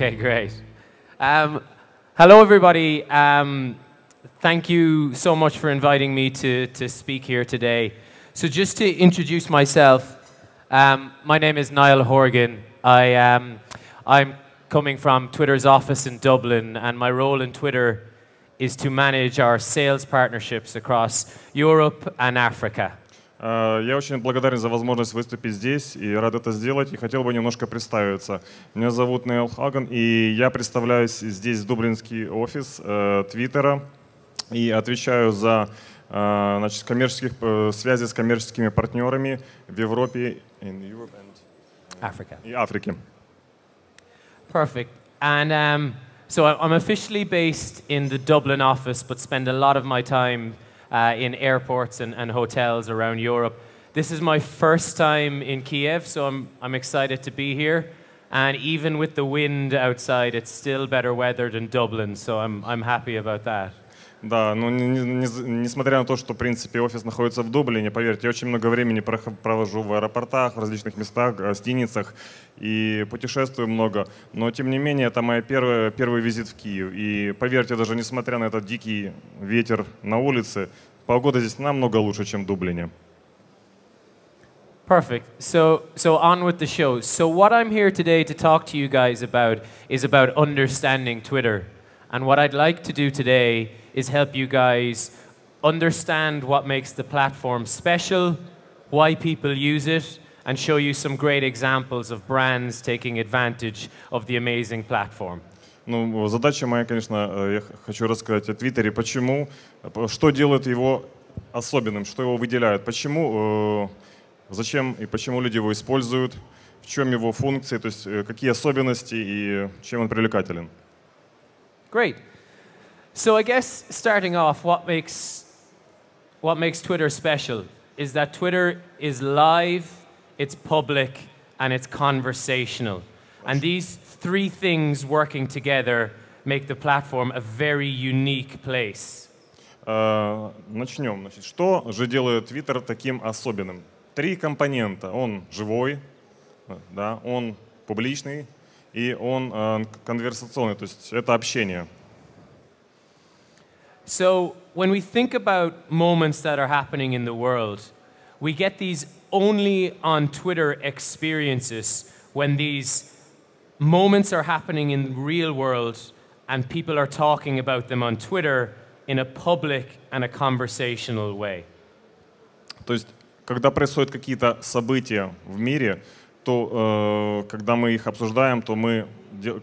Okay, great. Um, hello, everybody. Um, thank you so much for inviting me to, to speak here today. So just to introduce myself, um, my name is Niall Horgan. I, um, I'm coming from Twitter's office in Dublin, and my role in Twitter is to manage our sales partnerships across Europe and Africa. Э, я очень благодарен за возможность выступить здесь и рад это сделать. И хотел бы немножко представиться. Меня зовут Нейл Хаган, и я представляюсь здесь, в Дублинский офис э, Твиттера, и отвечаю за э, значит, коммерческих, связи с коммерческими партнерами в Европе and, и Африке. Perfect. And um, so I'm officially based in the Dublin office, but spend a lot of my time uh, in airports and, and hotels around Europe. This is my first time in Kiev, so I'm, I'm excited to be here. And even with the wind outside, it's still better weather than Dublin, so I'm, I'm happy about that. Да, ну не, не, не, несмотря на то, что, в принципе, офис находится в Дублине, поверьте, я очень много времени провожу в аэропортах, в различных местах, гостиницах э, и путешествую много. Но, тем не менее, это мой первый, первый визит в Киев. И, поверьте, даже несмотря на этот дикий ветер на улице, погода здесь намного лучше, чем в Дублине. Perfect. So, so on with the show. So, what I'm here today to talk to you guys about is about understanding Twitter. And what I'd like to do today is help you guys understand what makes the platform special, why people use it, and show you some great examples of brands taking advantage of the amazing platform. Ну, задача моя, конечно, я хочу рассказать о Твиттере, почему, что делает его особенным, что его выделяет, почему, зачем и почему люди его используют, в чем его функции, то есть какие особенности и чем он привлекателен. Great. So I guess starting off, what makes what makes Twitter special is that Twitter is live, it's public, and it's conversational. And these three things working together make the platform a very unique place. Э, Начнем. Значит, что же делает Twitter таким особенным? Три компонента. Он живой, э, да, он публичный и он э, конверсационный, то есть это общение. So when we think about moments that are happening in the world, we get these only on Twitter experiences when these moments are happening in the real world and people are talking about them on Twitter in a public and a conversational way. То есть, когда происходят какие-то события в мире, то э, когда мы их обсуждаем, то мы,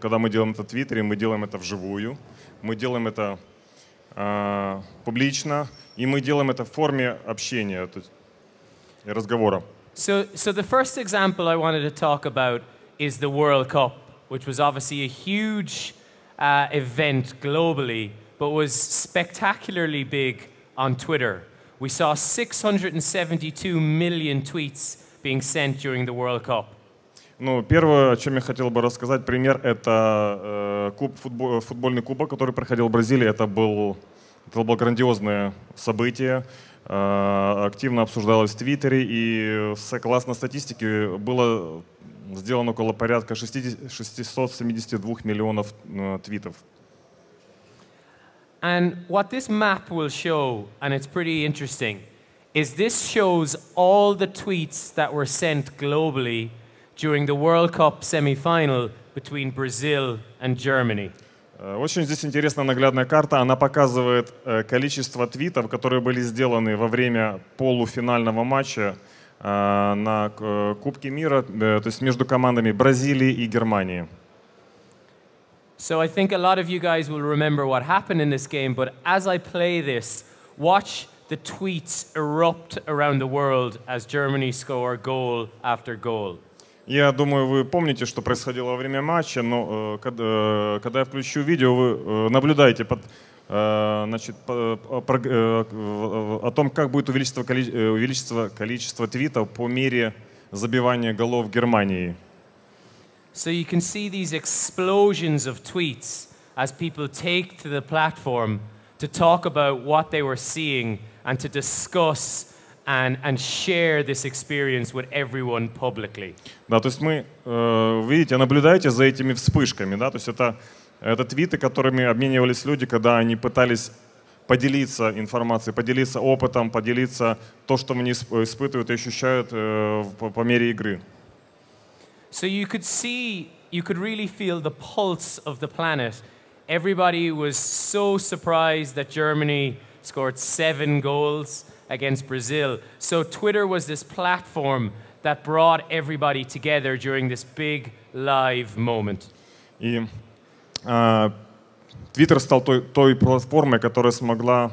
когда мы делаем это в Твиттере, мы делаем это вживую, мы делаем это публично, и мы делаем это в форме общения, то есть разговора. So, so the first example I wanted to talk about is the World Cup, which was obviously a huge uh, event globally, but was spectacularly big on Twitter. We saw 672 million tweets being sent during the World Cup. Ну, первое, о чем я хотел бы рассказать, пример, это э, куб, футбол, футбольный кубок, который проходил в Бразилии. Это, был, это было грандиозное событие э, активно обсуждалось в Твиттере, и согласно статистике было сделано около порядка 60, 672 миллионов э, твитов. And what this map will show, and it's pretty interesting, is this shows all the tweets that were sent globally during the World Cup semi-final between Brazil and Germany. Э, очень здесь интересная наглядная карта. Она показывает э, количество твитов, которые были сделаны во время полуфинального матча э, на Кубке мира, то есть между командами Бразилии и Германии. So I think a lot of you guys will remember what happened in this game, but as I play this, watch the tweets erupt around the world as Germany score goal after goal. Я думаю, вы помните, что происходило во время матча, но э, э, когда я включу видео, вы э, наблюдаете под, значит, о том, как будет увеличиться, увеличиться количество твитов по мере забивания голов Германии. So you can see these explosions of tweets as people take to the platform to talk about what they were seeing and to discuss and, and share this experience with everyone publicly. Да, то есть мы, э, видите, наблюдаете за этими вспышками, да, то есть это, это твиты, которыми обменивались люди, когда они пытались поделиться информацией, поделиться опытом, поделиться то, что они испытывают и ощущают э, по, по мере игры. So you could see, you could really feel the pulse of the planet. Everybody was so surprised that Germany scored seven goals. against Brazil. So Twitter was this platform that brought everybody together during this big live moment. И uh, Twitter стал той, той платформой, которая смогла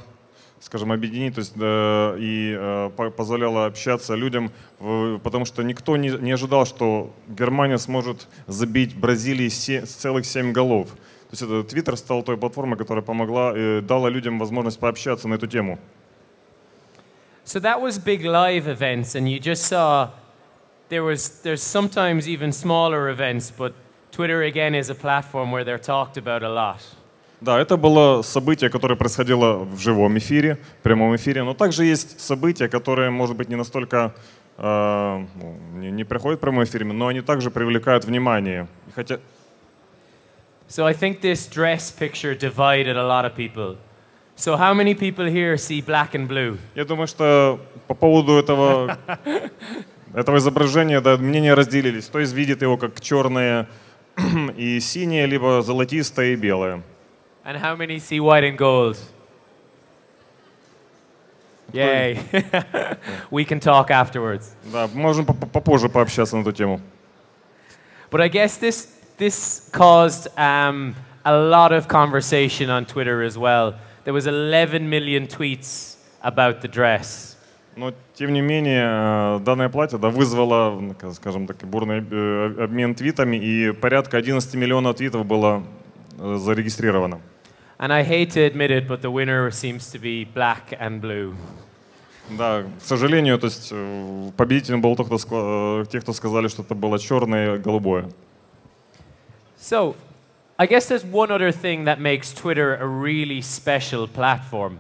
скажем, объединить, то есть да, и э, а, позволяло общаться людям, в, потому что никто не, не ожидал, что Германия сможет забить Бразилии се, целых семь голов. То есть это Твиттер стал той платформой, которая помогла, э, дала людям возможность пообщаться на эту тему. So that was big live events, and you just saw there was there's sometimes even smaller events, but Twitter again is a platform where they're talked about a lot. Да, это было событие, которое происходило в живом эфире, в прямом эфире. Но также есть события, которые, может быть, не настолько э, не, не приходят в прямом эфире, но они также привлекают внимание. Хотя... So I think this dress picture divided a lot of people. So how many people here see black and blue? Я думаю, что по поводу этого этого изображения да, мнения разделились. Кто из видит его как черное и синее, либо золотистое и белое. And how many see white and gold? Yay. We can talk afterwards. Да, можем попозже пообщаться на эту тему. But I guess this this caused um, a lot of conversation on Twitter as well. There was 11 million tweets about the dress. Но, тем не менее, э, данное платье да, вызвало, скажем так, бурный э, обмен твитами, и порядка 11 миллионов твитов было э, зарегистрировано. And I hate to admit it, but the winner seems to be black and blue. Да, к сожалению, то есть победителем был тот, кто, те, кто сказали, что это было черное и голубое. So, I guess there's one other thing that makes Twitter a really special platform.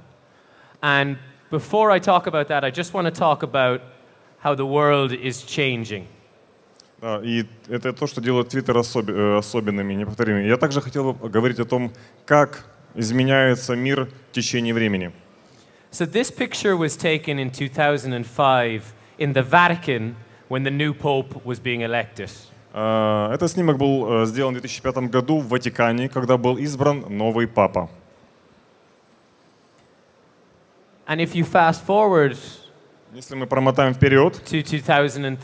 And before I talk about that, I just want to talk about how the world is changing. Да, и это то, что делает Twitter особ... Э, особенным и неповторимым. Я также хотел бы говорить о том, как изменяется мир в течение времени. So this picture was taken in 2005 in the Vatican when the new pope was being elected. Э, этот снимок был э, сделан в 2005 году в Ватикане, когда был избран новый папа. And if you fast forward Если мы промотаем вперед to 2013,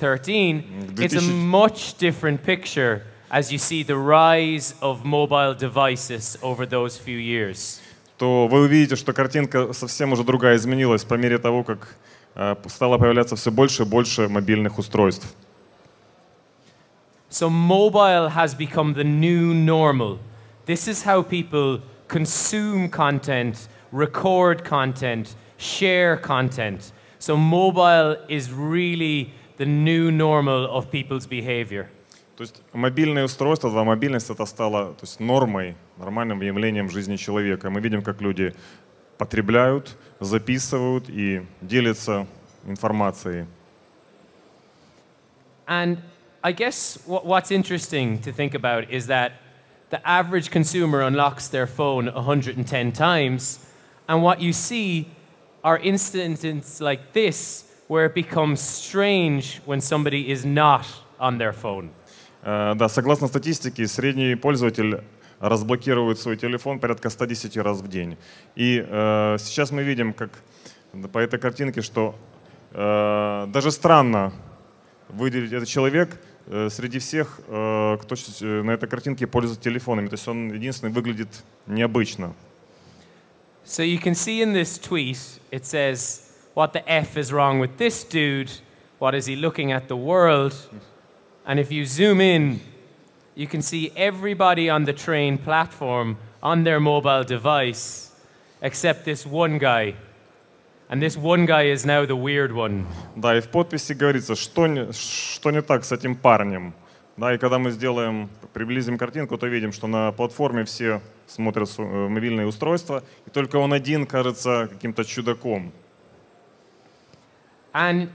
it's much different picture as you see the rise of mobile devices over those few years. то вы увидите, что картинка совсем уже другая изменилась по мере того, как э, стало появляться все больше и больше мобильных устройств. So mobile has become the new normal. This is how people consume content, record content, share content. So mobile is really the new normal of people's behavior. То есть мобильное устройство, да, мобильность это стало то есть, нормой, нормальным явлением жизни человека. Мы видим, как люди потребляют, записывают и делятся информацией. And I guess what's interesting to think about is that the average consumer unlocks their phone 110 times, and what you see are instances like this where it becomes strange when somebody is not on their phone. Uh, да, согласно статистике, средний пользователь разблокирует свой телефон порядка 110 раз в день. И э, сейчас мы видим, как по этой картинке, что э, даже странно выделить этот человек Э, среди всех, э, кто э, на этой картинке пользуется телефонами. То есть он единственный выглядит необычно. So you can see in this tweet, it says, what the F is wrong with this dude? What is he looking at the world? And if you zoom in, you can see everybody on the train platform on their mobile device, except this one guy and this one guy is now the weird one. Да, и в подписи говорится, что не, что не так с этим парнем. Да, и когда мы сделаем, приблизим картинку, то видим, что на платформе все смотрят мобильные устройства, и только он один кажется каким-то чудаком. And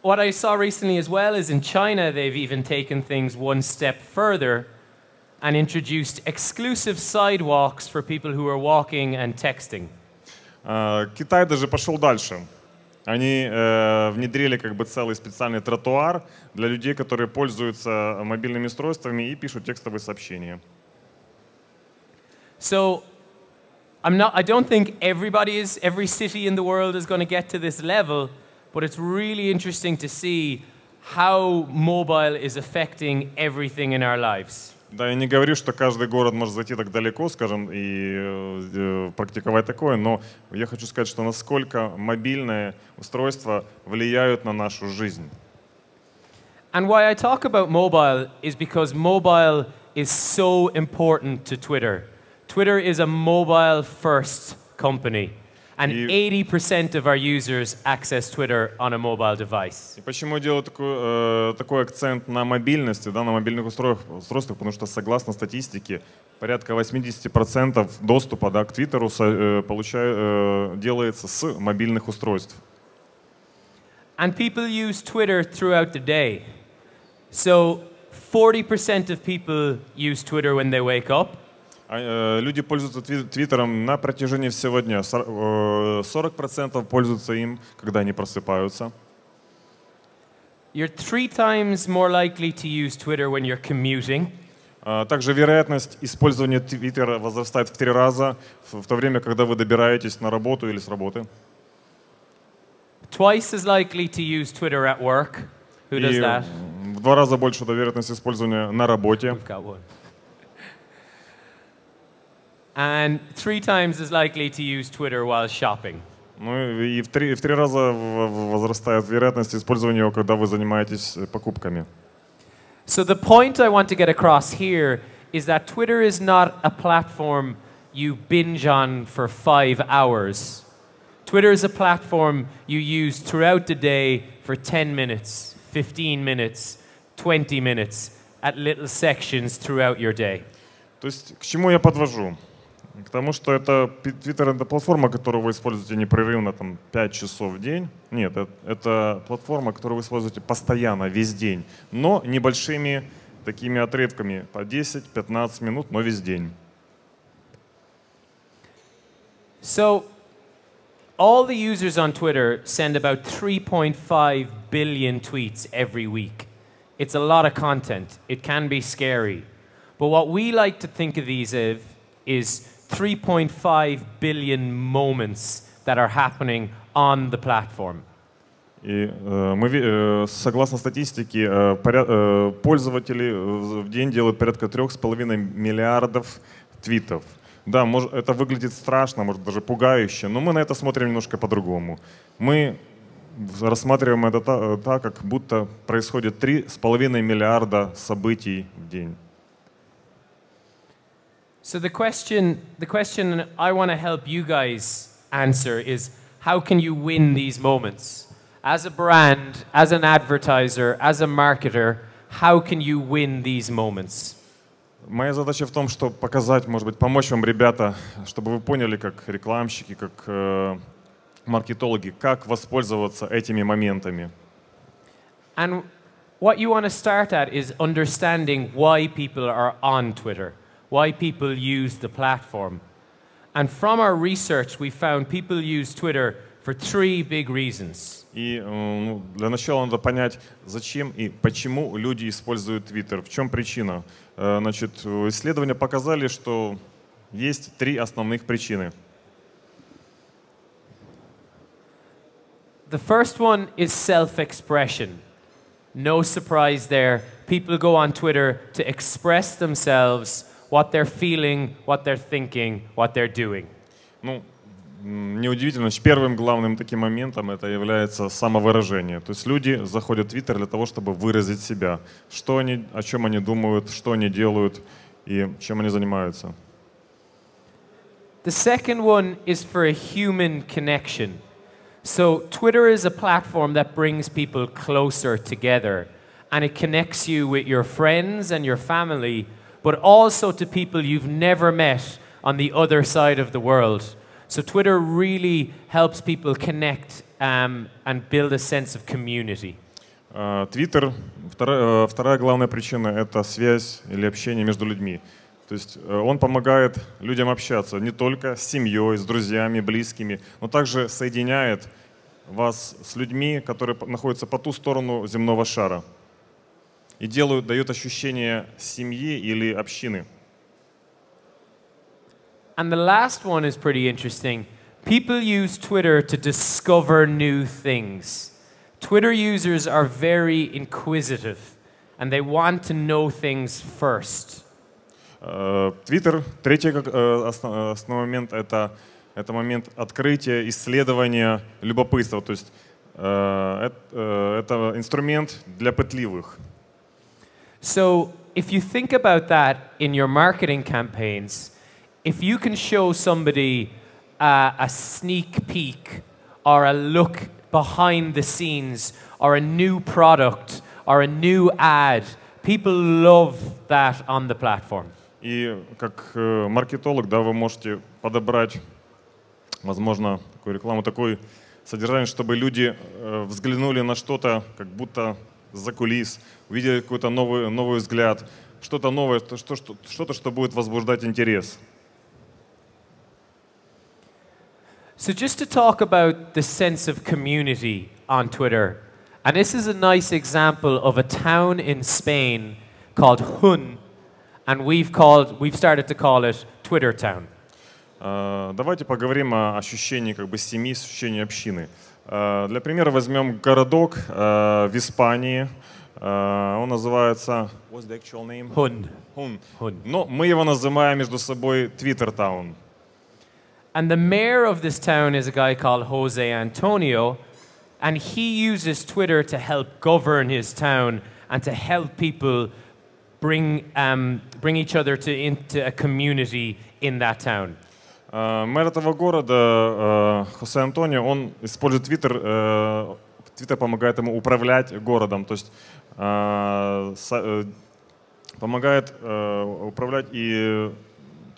what I saw recently as well is in China they've even taken things one step further and introduced exclusive sidewalks for people who are walking and texting. Китай даже пошел дальше. Они внедрили как бы целый специальный тротуар для людей, которые пользуются мобильными устройствами и пишут текстовые сообщения. So, I'm not, I don't think everybody is, every city in the world is going to get to this level, but it's really interesting to see how mobile is affecting everything in our lives. Да, я не говорю, что каждый город может зайти так далеко, скажем, и э, практиковать такое, но я хочу сказать, что насколько мобильные устройства влияют на нашу жизнь. Twitter is a mobile first company. And 80% of our users access Twitter on a mobile device. И почему я делаю такой, э, такой акцент на мобильности, да, на мобильных устройствах, устройствах, потому что согласно статистике, порядка 80% доступа да, к Твиттеру э, получаю, э, делается с мобильных устройств. And people use Twitter throughout the day. So 40% of people use Twitter when they wake up. А, э, люди пользуются Твиттером на протяжении всего дня. 40% э, пользуются им, когда они просыпаются. You're three times more likely to use Twitter when you're commuting. А, также вероятность использования Твиттера возрастает в три раза в то время, когда вы добираетесь на работу или с работы. Twice as likely to use Twitter at work. Who does that? В два раза больше вероятность использования на работе. We've got one. and three times as likely to use Twitter while shopping. Ну и в три, в три раза возрастает вероятность использования его, когда вы занимаетесь э, покупками. So the point I want to get across here is that Twitter is not a platform you binge on for five hours. Twitter is a platform you use throughout the day for 10 minutes, 15 minutes, 20 minutes, at little sections throughout your day. То есть к чему я подвожу? Потому что это Twitter это платформа, которую вы используете непрерывно там, 5 часов в день. Нет, это, это платформа, которую вы используете постоянно, весь день, но небольшими такими отрывками по 10-15 минут, но весь день. So all the users on Twitter send about 3.5 billion tweets every week. It's a lot of content. It can be scary. But what we like to think of these as is 3.5 billion moments that are happening on the platform. И э, мы, э, согласно статистике, э, поряд, э, пользователи э, в день делают порядка трех с половиной миллиардов твитов. Да, мож, это выглядит страшно, может даже пугающе, но мы на это смотрим немножко по-другому. Мы рассматриваем это э, так, как будто происходит три с половиной миллиарда событий в день. So the question, the question I want to help you guys answer is how can you win these moments? As a brand, as an advertiser, as a marketer, how can you win these moments? Моя задача в том, чтобы показать, может быть, помочь вам, ребята, чтобы вы поняли, как рекламщики, как э, маркетологи, как воспользоваться этими моментами. And what you want to start at is understanding why people are on Twitter why people use the platform. And from our research, we found people use Twitter for three big reasons. И э, для начала надо понять, зачем и почему люди используют Twitter. В чем причина? Э, значит, исследования показали, что есть три основных причины. The first one is self-expression. No surprise there. People go on Twitter to express themselves what they're feeling, what they're thinking, what they're doing. Ну, неудивительно, что первым главным таким моментом это является самовыражение. То есть люди заходят в Twitter для того, чтобы выразить себя. Что они, о чем они думают, что они делают и чем они занимаются. The second one is for a human connection. So Twitter is a platform that brings people closer together and it connects you with your friends and your family – but also to people you've never met on the other side of the world. So Twitter really helps people connect um, and build a sense of community. Твиттер, вторая, вторая главная причина — это связь или общение между людьми. То есть он помогает людям общаться не только с семьей, с друзьями, близкими, но также соединяет вас с людьми, которые находятся по ту сторону земного шара. и делают, дает ощущение семьи или общины. And the last one is pretty interesting. People use Twitter to discover new things. Twitter users are very inquisitive and they want to know things first. Э, Твиттер, третий э, основной момент — это, это момент открытия, исследования, любопытства. То есть э, это инструмент для пытливых. So if you think about that in your marketing campaigns, if you can show somebody uh, a sneak peek or a look behind the scenes or a new product or a new ad, people love that on the platform. И как э, маркетолог, да, вы можете подобрать, возможно, такую рекламу, такое содержание, чтобы люди э, взглянули на что-то, как будто за кулис, увидели какой-то новый, новый взгляд, что-то новое, что-то, что, будет возбуждать интерес. So just to talk about the sense of community on Twitter, and this is a nice example of a town in Spain called Hun, and we've called we've started to call it Twitter Town. Uh, давайте поговорим о ощущении как бы семьи, ощущении общины. Uh, Э, для примера возьмем городок э, в Испании. Э, он называется... What's the actual name? Hun. Hun. Hun. Но мы его называем между собой Twitter Town. And the mayor of this town is a guy called Jose Antonio, and he uses Twitter to help govern his town and to help people bring, um, bring each other to, into a community in that town. Э, мэр этого города э, Хосе Антонио, он использует Твиттер, э, Твиттер помогает ему управлять городом, то есть помогает управлять и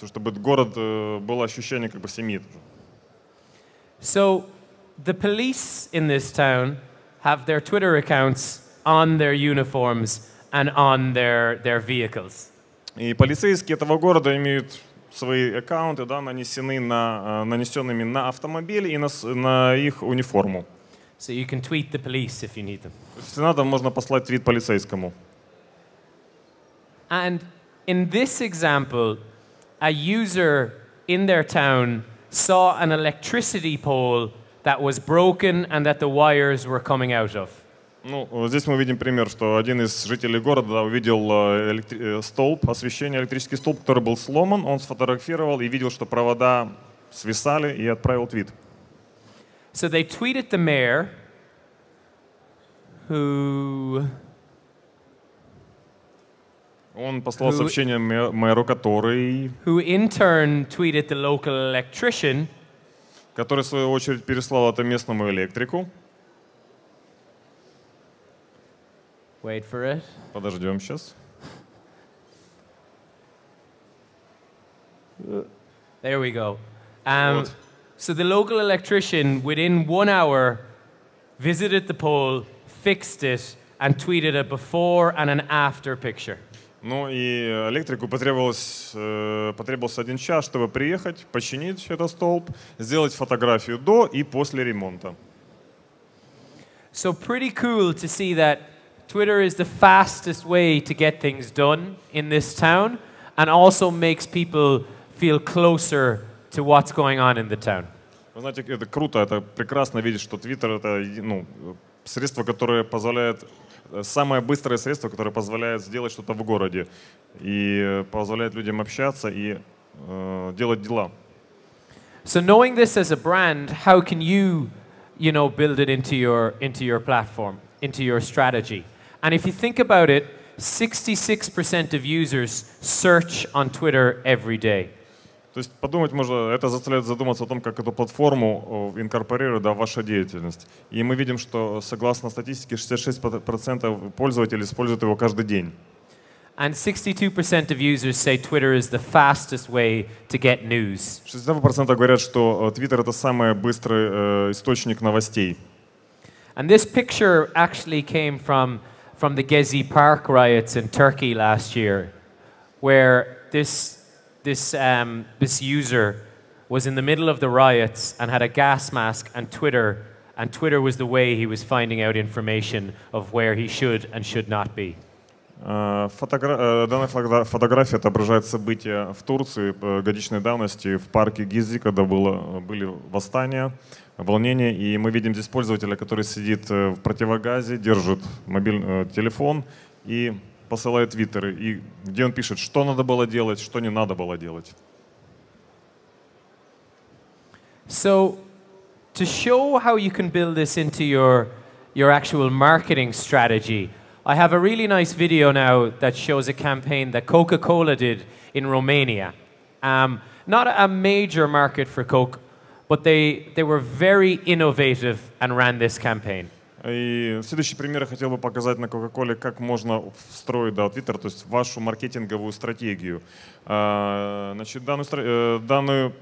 чтобы город было ощущение как бы семьи. So the police in this town have their Twitter accounts on their uniforms and on their, their vehicles. И полицейские этого города имеют свои аккаунты, да, нанесены на, э, нанесенными на автомобиль и на, на их униформу. So you can tweet the police if you need them. Если надо, можно послать твит полицейскому. And in this example, a user in their town saw an electricity pole that was broken and that the wires were coming out of. Ну, э, здесь мы видим пример, что один из жителей города увидел э, электри... Э, столб, освещение, электрический столб, который был сломан. Он сфотографировал и видел, что провода свисали, и отправил твит. So they tweeted the mayor, who... Он послал who, сообщение мэру, который... Who in turn tweeted the local electrician, который, в свою очередь, переслал это местному электрику. Wait for it. Подождем сейчас. There we go. Um, вот. So the local electrician, within one hour, visited the pole, fixed it, and tweeted a before and an after picture. Ну и электрику потребовалось, э, потребовался один час, чтобы приехать, починить этот столб, сделать фотографию до и после ремонта. So pretty cool to see that Twitter is the fastest way to get things done in this town and also makes people feel closer to what's going on in the town. Вы знаете, это круто, это прекрасно видеть, что Twitter это ну, средство, которое позволяет э, самое быстрое средство, которое позволяет сделать что-то в городе и э, позволяет людям общаться и э, делать дела. So knowing this as a brand, how can you, you know, build it into your into your platform, into your strategy? And if you think about it, 66% of users search on Twitter every day. То есть подумать можно, это заставляет задуматься о том, как эту платформу э, инкорпорировать да, вашу деятельность. И мы видим, что согласно статистике 66% пользователей используют его каждый день. And 62% of users say Twitter is the fastest way to get news. 62% говорят, что э, Twitter это самый быстрый э, источник новостей. And this picture actually came from from the Gezi Park riots in Turkey last year, where this, this, um, this user was in the middle of the riots and had a gas mask and Twitter, and Twitter was the way he was finding out information of where he should and should not be. Э, фотогра... Э, данная фотография отображает события в Турции э, годичной давности в парке Гизи, когда было, были восстания. Uh, волнение. И мы видим здесь пользователя, который сидит в противогазе, держит мобильный телефон и посылает твиттеры, и где он пишет, что надо было делать, что не надо было делать. So, to show how you can build this into your, your actual marketing strategy, I have a really nice video now that shows a campaign that Coca-Cola did in Romania. Um, not a major market for Coke, But they, they were very innovative and ran this campaign. И следующий пример я хотел бы показать на Coca-Cola, как можно встроить да, Twitter, то есть вашу маркетинговую стратегию. А, значит, данный э, данный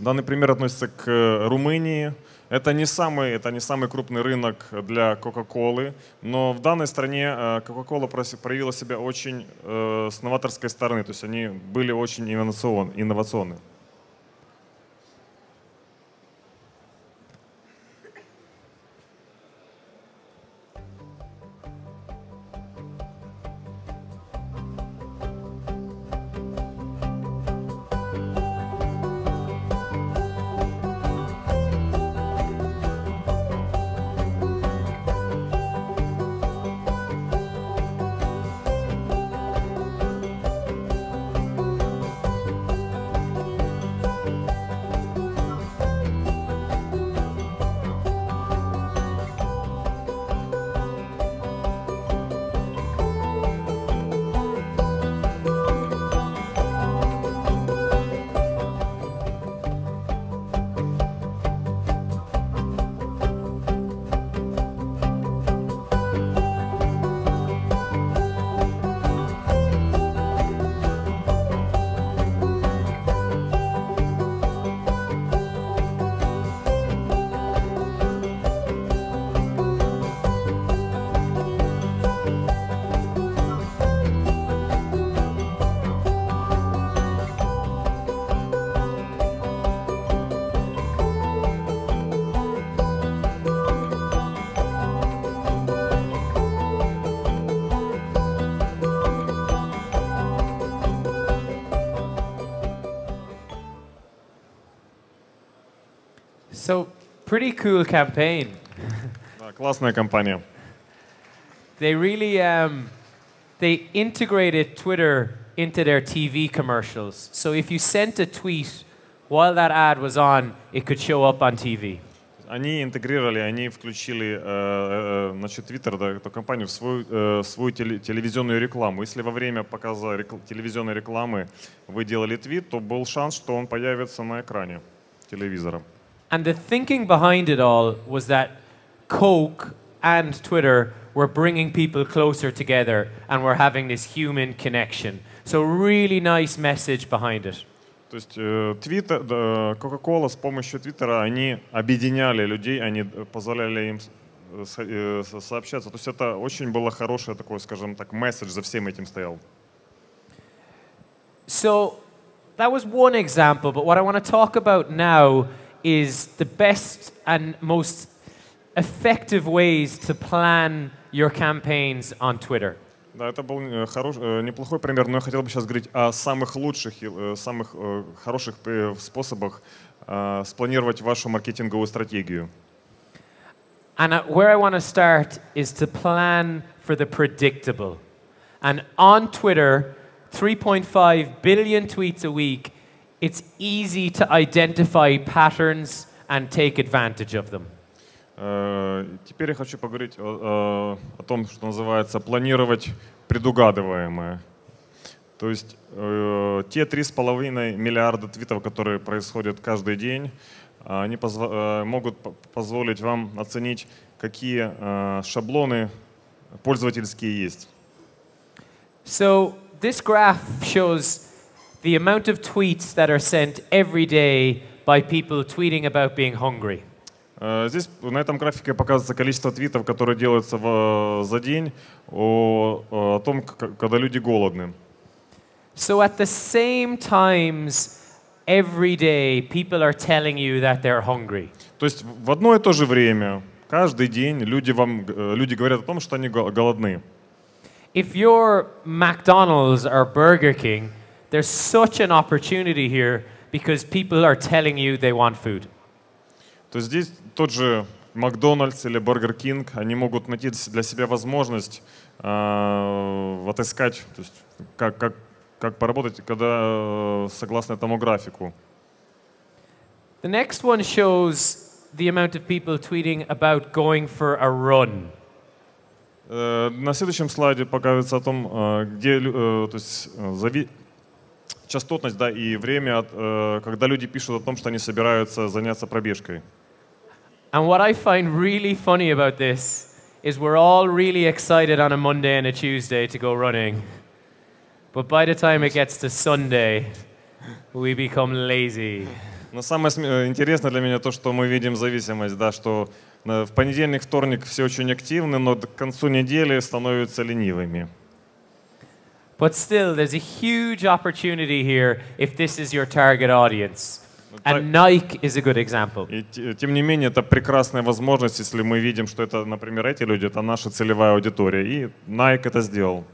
данный пример относится к Румынии. Это не самый, это не самый крупный рынок для Coca-Cola, но в данной стране а, Coca-Cola проявила себя очень э, с новаторской стороны, то есть они были очень инновационны. pretty cool campaign. Да, классная компания. They really um, they integrated Twitter into their TV commercials. So if you sent a tweet while that ad was on, it could show up on TV. Они интегрировали, они включили э, э, э, значит, Twitter, да, эту компанию, в свою, свою телевизионную рекламу. Если во время показа телевизионной рекламы вы делали твит, то был шанс, что он появится на экране телевизора. And the thinking behind it all was that Coke and Twitter were bringing people closer together and were having this human connection. So really nice message behind it. То есть э, Твиттер, Coca-Cola с помощью Твиттера, они объединяли людей, они э, позволяли им э, сообщаться. То есть это очень было хорошее такое, скажем так, месседж за всем этим стоял. So that was one example, but what I want to talk about now is the best and most effective ways to plan your campaigns on Twitter. Да, это был э, хорош, э, неплохой пример, но я хотел бы сейчас говорить о самых лучших, э, самых хороших способах спланировать вашу маркетинговую стратегию. And uh, where I want to start is to plan for the predictable. And on Twitter, 3.5 billion tweets a week it's easy to identify patterns and take advantage of them. Э, теперь я хочу поговорить о, о том, что называется планировать предугадываемое. То есть э, те половиной миллиарда твитов, которые происходят каждый день, они позво э, могут позволить вам оценить, какие э, шаблоны пользовательские есть. So this graph shows the amount of tweets that are sent every day by people tweeting about being hungry. Э, здесь на этом графике показывается количество твитов, которые делаются в, э, за день о, о том, когда люди голодны. So at the same times every day people are telling you that they're hungry. То есть в одно и то же время каждый день люди вам э, люди говорят о том, что они голодны. If you're McDonald's or Burger King, There's such an opportunity here because people are telling you they want food. То здесь тот же Макдональдс или Бургер Кинг, они могут найти для себя возможность э, отыскать, то есть как, как, как поработать, когда э, согласно этому графику. The next one shows the amount of people tweeting about going for a run. Э, на следующем слайде показывается о том, э, где, то есть, частотность, да, и время, э, когда люди пишут о том, что они собираются заняться пробежкой. And what I find really funny about this is we're all really excited on a Monday and a Tuesday to go running. But by the time it gets to Sunday, we become lazy. Но самое э, интересное для меня то, что мы видим зависимость, да, что э, в понедельник, вторник все очень активны, но к концу недели становятся ленивыми. But still, there's a huge opportunity here if this is your target audience. And Nike is a good example. И, э, тем не менее, это прекрасная возможность, если мы видим, что это, например, эти люди, это наша целевая аудитория. И Nike это сделал.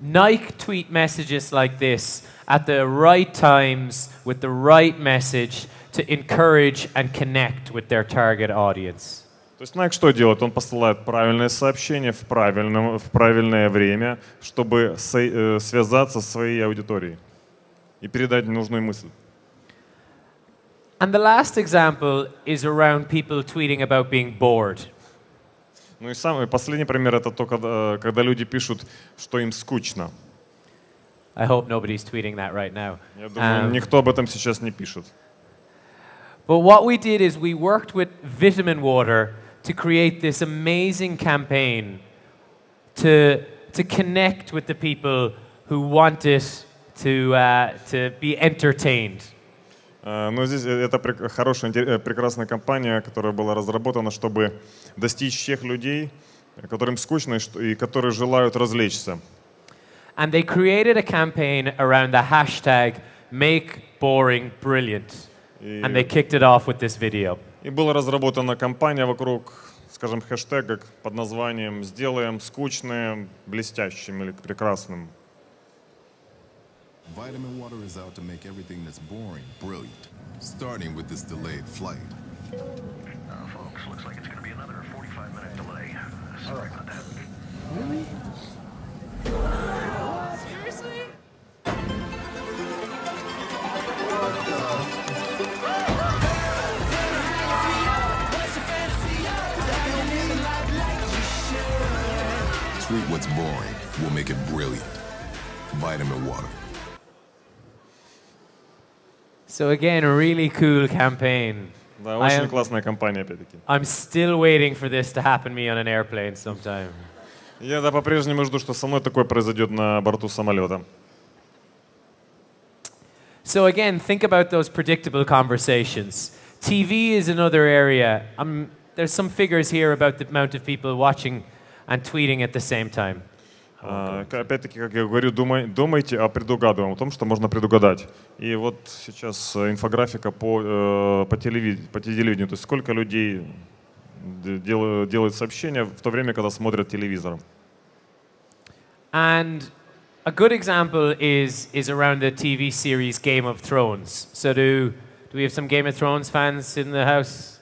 Nike tweet messages like this at the right times with the right message to encourage and connect with their target audience. То есть Nike ну, а что делает? Он посылает правильное сообщение в, правильном, в правильное время, чтобы э, связаться с своей аудиторией и передать нужную мысль. And the last example is around people tweeting about being bored. Ну и самый последний пример это то, когда, э, когда люди пишут, что им скучно. I hope nobody's tweeting that right now. Я думаю, um, никто об этом сейчас не пишет. But what we did is we worked with Vitamin Water to create this amazing campaign to, to connect with the people who want it to, uh, to be entertained. Э, Но здесь э, это хорошая, э, прекрасная компания, которая была разработана, чтобы достичь всех людей, которым скучно и которые желают развлечься. And they created a campaign around the hashtag make boring brilliant. And they kicked it off with this video. И была разработана кампания вокруг, скажем, хэштега под названием «Сделаем скучное блестящим или прекрасным». Vitamin water is out to make everything that's boring brilliant, starting with this delayed flight. Uh, folks, looks like it's going to be another 45-minute delay. Sorry about that. Really? Treat what's boring. will make it brilliant. Vitamin water. So again, a really cool campaign. Да, очень am, классная компания, опять-таки. I'm still waiting for this to happen to me on an airplane sometime. Я да, по-прежнему жду, что со мной такое произойдет на борту самолета. So again, think about those predictable conversations. TV is another area. Um, there's some figures here about the amount of people watching and tweeting at the same time. А, опять-таки, как я говорю, думай, думайте о предугадываемом, о том, что можно предугадать. И вот сейчас э, инфографика по, э, по, телевидению, по телевидению, то есть сколько людей э, делают, делают сообщения в то время, когда смотрят телевизор. And a good example is, is around the TV series Game of Thrones. So do, do we have some Game of Thrones fans in the house?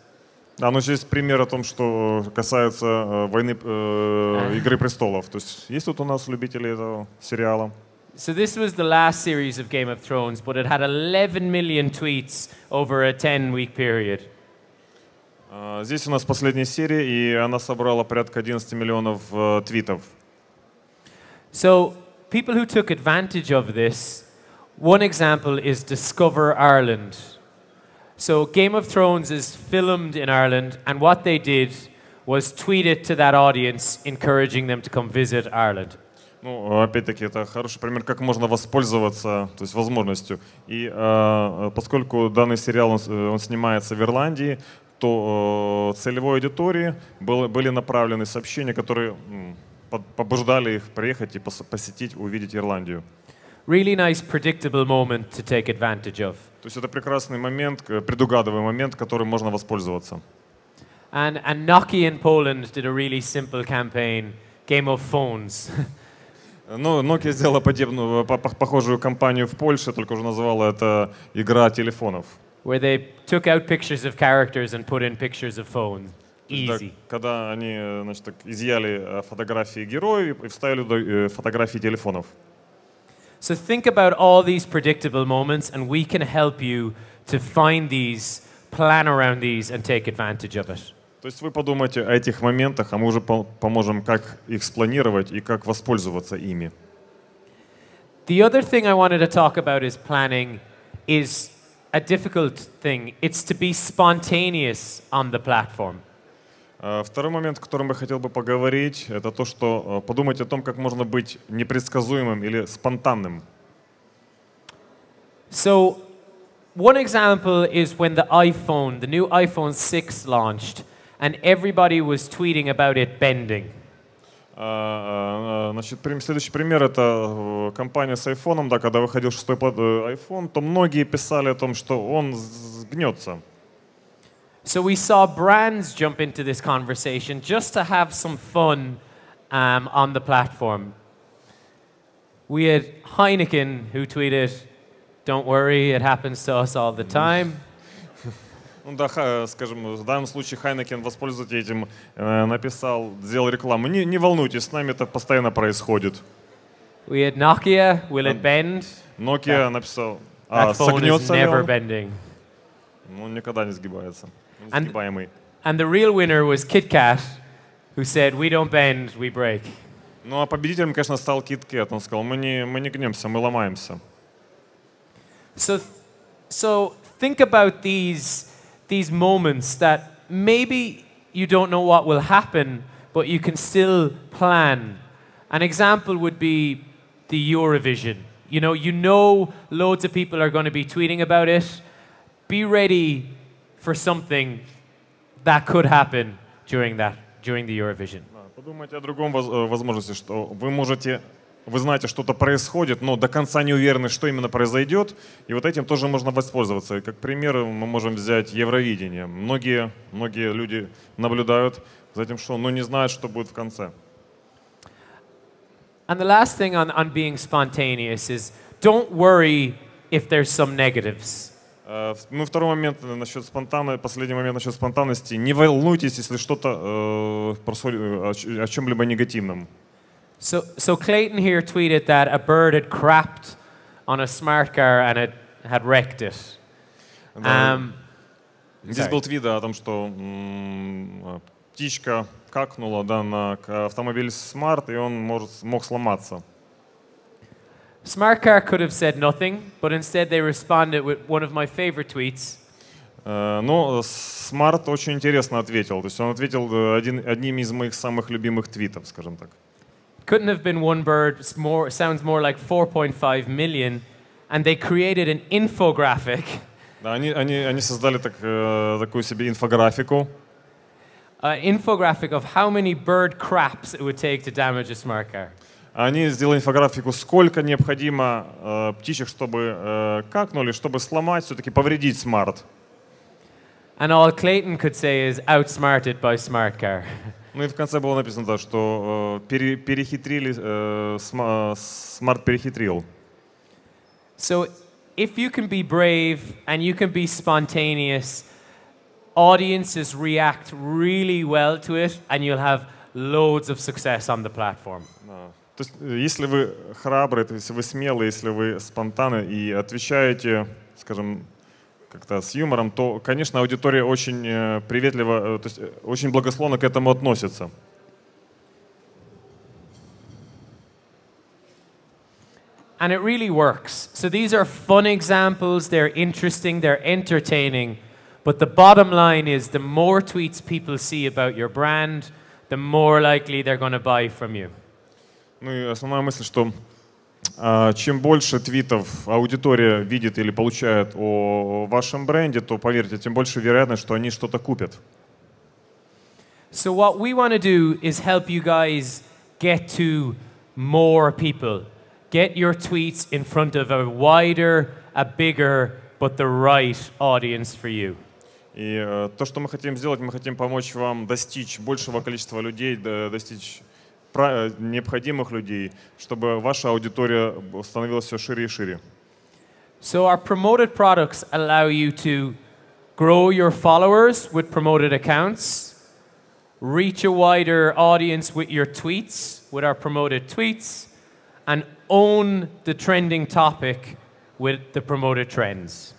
А, ну, здесь пример о том, что касается э, войны э, Игры престолов. То есть есть тут у нас любители этого сериала? So this was the last series of Game of Thrones, but it had 11 million tweets over a 10-week period. А, здесь у нас последняя серия, и она собрала порядка 11 миллионов э, твитов. So people who took advantage of this, one example is Discover Ireland. So Game of Thrones is filmed in Ireland, and what they did was tweet it to that audience, encouraging them to come visit Ireland. Ну, опять-таки, это хороший пример, как можно воспользоваться, то есть возможностью. И э, э поскольку данный сериал, он, э, он снимается в Ирландии, то э, целевой аудитории было, были направлены сообщения, которые побуждали их приехать и посетить, увидеть Ирландию. Really nice predictable moment to take advantage of. То есть это прекрасный момент, э, предугадываемый момент, которым можно воспользоваться. And, and Nokia in Poland did a really simple campaign, Game of Phones. Ну, Nokia сделала подобную, э, похожую кампанию в Польше, только уже называла это «Игра телефонов». Where they took out pictures of characters and put in pictures of phones. Easy. Когда они э, значит, так, изъяли фотографии героев и вставили фотографии телефонов. So think about all these predictable moments, and we can help you to find these, plan around these, and take advantage of it. То есть вы подумайте о этих моментах, а мы уже поможем, как их спланировать и как воспользоваться ими. The other thing I wanted to talk about is planning is a difficult thing. It's to be spontaneous on the platform. А, второй момент, о котором я хотел бы поговорить, это то, что э, подумать о том, как можно быть непредсказуемым или спонтанным. So, one example is when the iPhone, the new iPhone 6 launched, and everybody was tweeting about it bending. А, а, значит, следующий пример — это э, компания с iPhone, да, когда выходил шестой э, iPhone, то многие писали о том, что он гнется. So we saw brands jump into this conversation just to have some fun um, on the platform. We had Heineken who tweeted, Don't worry, it happens to us all the time. Ну да, скажем, в данном случае Хайнекен, воспользуясь этим, э, написал, сделал рекламу. Не, не волнуйтесь, с нами это постоянно происходит. We had Nokia, will it bend? Nokia написал, а, согнется ли он? Ну, никогда не сгибается and, and the real winner was Kit Kat, who said, we don't bend, we break. Ну а победителем, конечно, стал Кит Кет. Он сказал, мы не, мы не гнемся, мы ломаемся. So, so think about these, these moments that maybe you don't know what will happen, but you can still plan. An example would be the Eurovision. You know, you know loads of people are going to be tweeting about it. Be ready for something that could happen during that during the Eurovision. Подумайте о другом э, возможности, что вы можете вы знаете, что-то происходит, но до конца не уверены, что именно произойдет, и вот этим тоже можно воспользоваться. как пример мы можем взять Евровидение. Многие, многие люди наблюдают за тем, что, но ну, не знают, что будет в конце. And the last thing on, on being spontaneous is don't worry if there's some negatives. Э, ну, второй момент э, насчет спонтанности, последний момент насчет спонтанности. Не волнуйтесь, если что-то э, э о чем-либо негативном. So, so Clayton here tweeted that a bird had crapped on a smart car and it had wrecked it. Um, Здесь sorry. был твит о том, что а, птичка какнула да, на автомобиль Smart, и он может, мог сломаться. Smartcar could have said nothing, but instead they responded with one of my favorite tweets. Э, Но Смарт очень интересно ответил. То есть он ответил э, один, одним из моих самых любимых твитов, скажем так. Couldn't have been one bird, more, sounds more like 4.5 million. And they created an infographic. Да, они, они, они создали так, э, такую себе инфографику. Uh, infographic of how many bird craps it would take to damage a smart car. Они сделали инфографику, сколько необходимо э, птичек, чтобы э, какнули, чтобы сломать, все-таки повредить смарт. And all Clayton could say is outsmarted by SmartCar. Ну и в конце было написано, да, что э, пере, перехитрили, э, смарт перехитрил. So if you can be brave and you can be spontaneous, audiences react really well to it and you'll have loads of success on the platform. No. То есть, если вы храбрый, то есть вы смелый, если вы спонтанны и отвечаете, скажем, как-то с юмором, то, конечно, аудитория очень приветливо, то есть очень благословно к этому относится. And it really works. So these are fun examples, they're interesting, they're entertaining. But the bottom line is the more tweets people see about your brand, the more likely they're going to buy from you. Ну и основная мысль, что а, чем больше твитов аудитория видит или получает о вашем бренде, то поверьте, тем больше вероятность, что они что-то купят. So what we want to do is help you guys get to more people. Get your tweets in front of a wider, a bigger, but the right audience for you. И э, то, что мы хотим сделать, мы хотим помочь вам достичь большего количества людей, достичь необходимых людей, чтобы ваша аудитория становилась все шире и шире. So our promoted products allow you to grow your followers with promoted accounts, reach a wider audience with your tweets, with our promoted tweets, and own the trending topic with the promoted trends.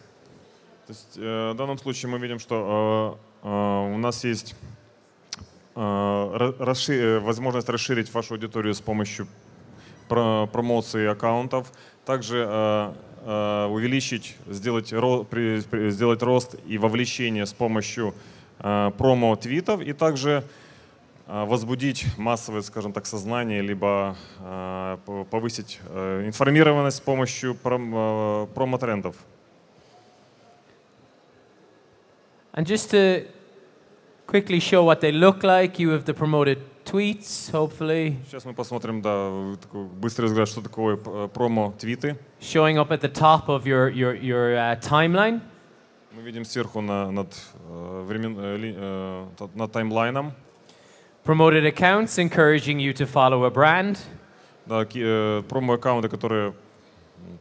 То есть, э, в данном случае мы видим, что у нас есть Э, э, возможность расширить вашу аудиторию с помощью промоции аккаунтов, также э, увеличить, сделать, сделать рост и вовлечение с помощью промо-твитов и также возбудить массовое, скажем так, сознание, либо повысить информированность с помощью промо-трендов. And just to quickly show what they look like. You have the promoted tweets, hopefully. Сейчас мы посмотрим, да, такой быстрый взгляд, что такое промо-твиты. Showing up at the top of your, your, your uh, timeline. Мы видим сверху на, над, времен, э, над таймлайном. Promoted accounts encouraging you to follow a brand. Да, промо-аккаунты, которые,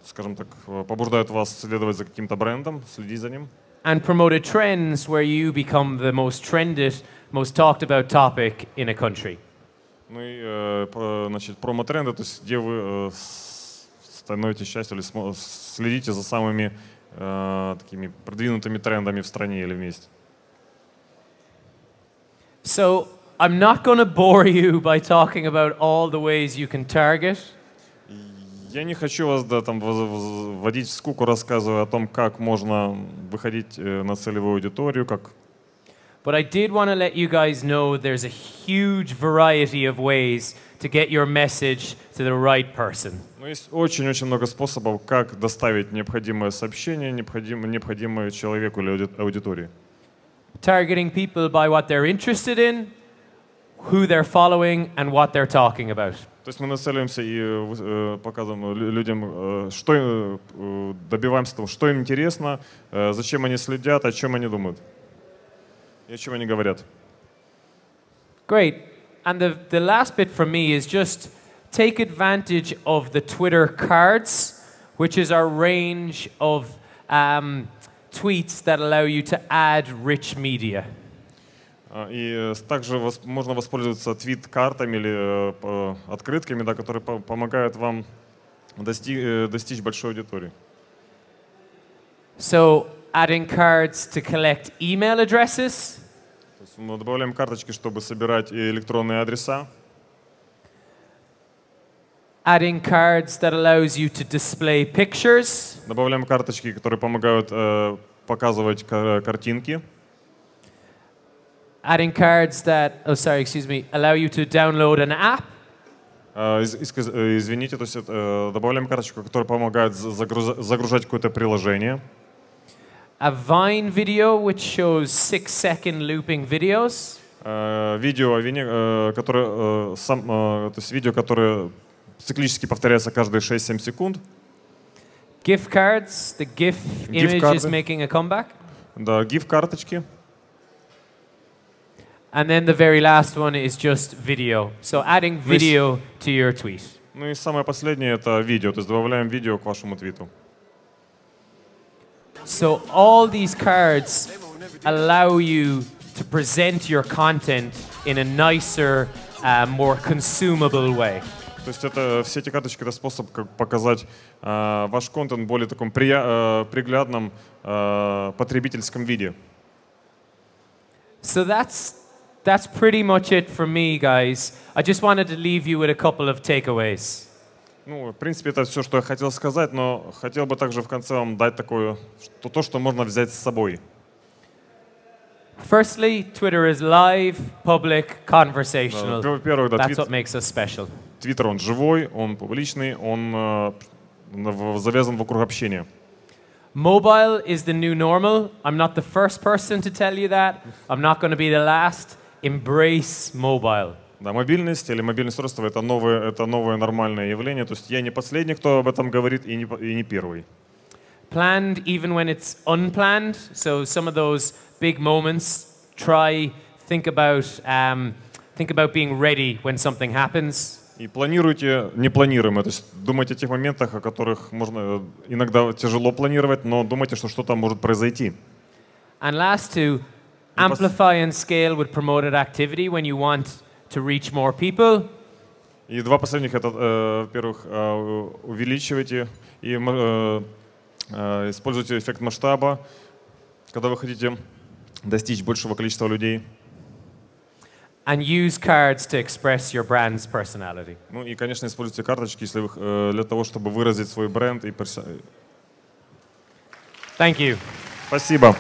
скажем так, побуждают вас следовать за каким-то брендом, следить за ним and promoted trends where you become the most trended, most talked about topic in a country. Ну и, э, значит, промо-тренды, то есть где вы э, становитесь частью или следите за самыми э, такими продвинутыми трендами в стране или вместе. So, I'm not going to bore you by talking about all the ways you can target. Я не хочу вас да, там, вводить в скуку, рассказывая о том, как можно выходить э, на целевую аудиторию, как But I did want to let you guys know there's a huge variety of ways to get your message to the right person. Ну, есть очень-очень много способов, как доставить необходимое сообщение необходимое, необходимое человеку или аудитории. Targeting people by what they're interested in, who they're following, and what they're talking about. То есть мы нацеливаемся и показываем людям, что добиваемся того, что им интересно, зачем они следят, о чем они думают и о чем они говорят. Great. And the, the last bit for me is just take advantage of the Twitter cards, which is our range of um, tweets that allow you to add rich media. А, и э, также можно воспользоваться твит-картами или э, открытками, да, которые помогают вам э, достичь, большой аудитории. So adding cards to collect email addresses. То есть мы добавляем карточки, чтобы собирать электронные адреса. Adding cards that allows you to display pictures. Добавляем карточки, которые помогают э, показывать картинки adding cards that, oh, sorry, excuse me, allow you to download an app. А, э, извините, то есть э, добавляем карточку, которая помогает загружать какое-то приложение. A Vine video, which shows six-second looping videos. А, видео, а, э, которое, сам, то есть видео, которое циклически повторяется каждые 6-7 секунд. Gift cards, the gift image is making a comeback. Да, GIF карточки. And then the very last one is just video. So adding video to your tweet. Ну и самое последнее это видео, то есть добавляем видео к вашему твиту. So all these cards allow you to present your content in a nicer, uh, more consumable way. То есть это все эти карточки это способ как показать ваш контент более таком прия, э, приглядном потребительском виде. So that's that's pretty much it for me, guys. I just wanted to leave you with a couple of takeaways. Ну, в принципе, это все, что я хотел сказать, но хотел бы также в конце вам дать такое, что то, что можно взять с собой. Firstly, Twitter is live, public, conversational. Да, первых да, That's твит... what makes us special. Twitter, он живой, он публичный, он э, завязан вокруг общения. Mobile is the new normal. I'm not the first person to tell you that. I'm not going to be the last. Embrace mobile. Да, мобильность или мобильное устройство это новое, это новое нормальное явление. То есть я не последний, кто об этом говорит, и не, и не первый. Planned even when it's unplanned. So some of those big moments, try think about um, think about being ready when something happens. И планируйте непланируемое. То есть думайте о тех моментах, о которых можно э, иногда тяжело планировать, но думайте, что что-то может произойти. And last two, Amplify and scale with promoted activity when you want to reach more people. И два последних это, э, во-первых, э, увеличивайте и э, используйте эффект масштаба, когда вы хотите достичь большего количества людей. And use cards to express your brand's personality. Ну и, конечно, используйте карточки, если вы, для того, чтобы выразить свой бренд и перс... Thank you. Спасибо.